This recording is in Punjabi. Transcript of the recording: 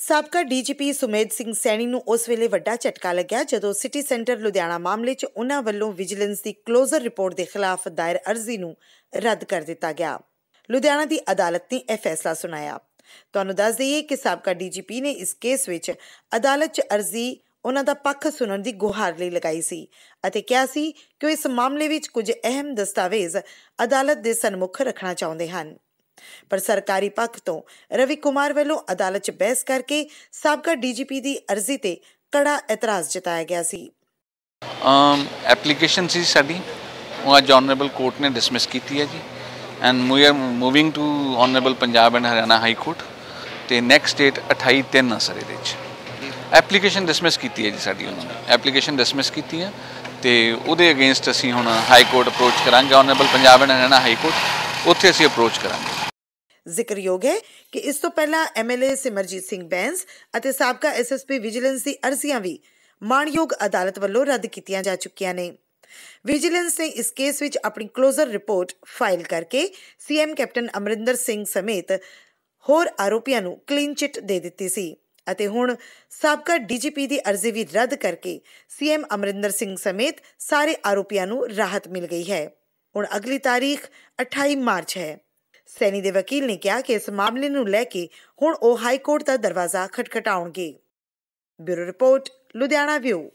ਸਾਬਕਾ ਡੀਜੀਪੀ ਸੁਮੇਧ ਸਿੰਘ ਸੈਣੀ ਨੂੰ ਉਸ ਵੇਲੇ ਵੱਡਾ ਝਟਕਾ ਲੱਗਿਆ ਜਦੋਂ ਸਿਟੀ ਸੈਂਟਰ ਲੁਧਿਆਣਾ ਮਾਮਲੇ 'ਚ ਉਹਨਾਂ ਵੱਲੋਂ ਵਿਜੀਲੈਂਸ ਦੀ ਕਲੋਜ਼ਰ ਰਿਪੋਰਟ ਦੇ ਖਿਲਾਫ ਦਾਇਰ ਅਰਜ਼ੀ ਨੂੰ ਰੱਦ ਕਰ ਦਿੱਤਾ ਗਿਆ ਲੁਧਿਆਣਾ ਦੀ ਅਦਾਲਤ ਨੇ ਇਹ ਫੈਸਲਾ ਸੁਣਾਇਆ ਤੁਹਾਨੂੰ ਦੱਸ ਦਈਏ ਕਿ ਸਾਬਕਾ ਡੀਜੀਪੀ ਨੇ ਇਸ ਕੇਸ ਵਿੱਚ ਅਦਾਲਤ 'ਚ ਅਰਜ਼ੀ ਉਹਨਾਂ ਦਾ ਪੱਖ ਸੁਣਨ ਦੀ ਗੁਹਾਰ ਲਈ ਲਗਾਈ ਸੀ ਅਤੇ ਕਿਹਾ ਸੀ ਕਿ ਇਸ ਮਾਮਲੇ ਵਿੱਚ ਕੁਝ ਅਹਿਮ ਦਸਤਾਵੇਜ਼ ਅਦਾਲਤ ਦੇ ਸਨਮੁਖ ਰੱਖਣਾ ਚਾਹੁੰਦੇ ਹਨ ਪਰ ਸਰਕਾਰੀ ਪੱਖ ਤੋਂ ਰਵੀ ਕੁਮਾਰ ਵੱਲੋਂ ਅਦਾਲਤ 'ਚ ਬਹਿਸ ਕਰਕੇ ਸਾਬਕਾ ਡੀਜੀਪੀ ਦੀ ਅਰਜ਼ੀ ਤੇ ਕੜਾ ਇਤਰਾਜ਼ ਜਤਾਇਆ ਗਿਆ ਸੀ ਅਮ um, ਐਪਲੀਕੇਸ਼ਨ ਸੀ ਸਾਡੀ ਉਹ ਅੱਜ ਆਨਰੇਬਲ ਕੋਰਟ ਨੇ ਡਿਸਮਿਸ ਕੀਤੀ ਹੈ ਜੀ ਐਂਡ ਮੂ are moving to honourable Punjab and Haryana high court ਤੇ ਨੈਕਸਟ ਡੇਟ 28 3 ਅਸਰੇ ਦੇ ਵਿੱਚ ਐਪਲੀਕੇਸ਼ਨ ਡਿਸਮਿਸ ਕੀਤੀ ਹੈ ਜੀ ਸਾਡੀ ਉਹਨਾਂ ਨੇ ਐਪਲੀਕੇਸ਼ਨ ਡਿਸਮਿਸ ਕੀਤੀ ਹੈ ਤੇ ਉਹਦੇ ਅਗੇਂਸਟ ਅਸੀਂ ਹੁਣ ਹਾਈ ਕੋਰਟ ਅਪਰੋਚ ਕਰਾਂਗੇ honourable Punjab and Haryana high court ਉੱਥੇ ਅਸੀਂ ਅਪਰੋਚ ਕਰਾਂਗੇ ਜ਼ਿਕਰਯੋਗ ਹੈ ਕਿ ਇਸ ਤੋਂ ਪਹਿਲਾਂ ਐਮਐਲਏ ਸਿਮਰਜੀਤ ਸਿੰਘ ਬੈਂਸ ਅਤੇ ਸਾਬਕਾ ਐਸਐਸਪੀ ਵਿਜੀਲੈਂਸ ਦੀ ਅਰਜ਼ੀਆਂ ਵੀ ਮਾਨਯੋਗ ਅਦਾਲਤ ਵੱਲੋਂ ਰੱਦ ਕੀਤੀਆਂ ਜਾ ਚੁੱਕੀਆਂ ਨੇ ਵਿਜੀਲੈਂਸ ਨੇ ਇਸ ਕੇਸ ਵਿੱਚ ਆਪਣੀ ਕਲੋਜ਼ਰ ਰਿਪੋਰਟ ਫਾਈਲ ਕਰਕੇ ਸੀਐਮ ਕੈਪਟਨ ਅਮਰਿੰਦਰ ਸਿੰਘ ਸਮੇਤ ਹੋਰ ਆਰੋਪੀਆਂ ਨੂੰ ਕਲੀਨ ਚਿੱਟ ਦੇ ਦਿੱਤੀ ਸੀ ਅਤੇ ਹੁਣ ਸਾਬਕਾ ਡੀਜੀਪੀ ਦੀ ਅਰਜ਼ੀ ਵੀ ਰੱਦ ਕਰਕੇ ਸੀਐਮ ਅਮਰਿੰਦਰ ਸਿੰਘ ਸਮੇਤ ਸਾਰੇ ਆਰੋਪੀਆਂ ਨੂੰ ਰਾਹਤ ਮਿਲ ਗਈ ਹੈ ਹੁਣ ਅਗਲੀ ਤਾਰੀਖ 28 ਮਾਰਚ ਹੈ ਸੈਨੀ ਦੇ ਵਕੀਲ ਨੇ ਕਿਹਾ ਕਿ ਇਸ ਮਾਮਲੇ ਨੂੰ ਲੈ ਕੇ ਹੁਣ ਉਹ ਹਾਈ ਕੋਰਟ ਦਾ ਦਰਵਾਜ਼ਾ ਖਟਖਟਾਉਣਗੇ ਬਿਊਰੋ ਰਿਪੋਰਟ ਲੁਧਿਆਣਾ ਵਿਊ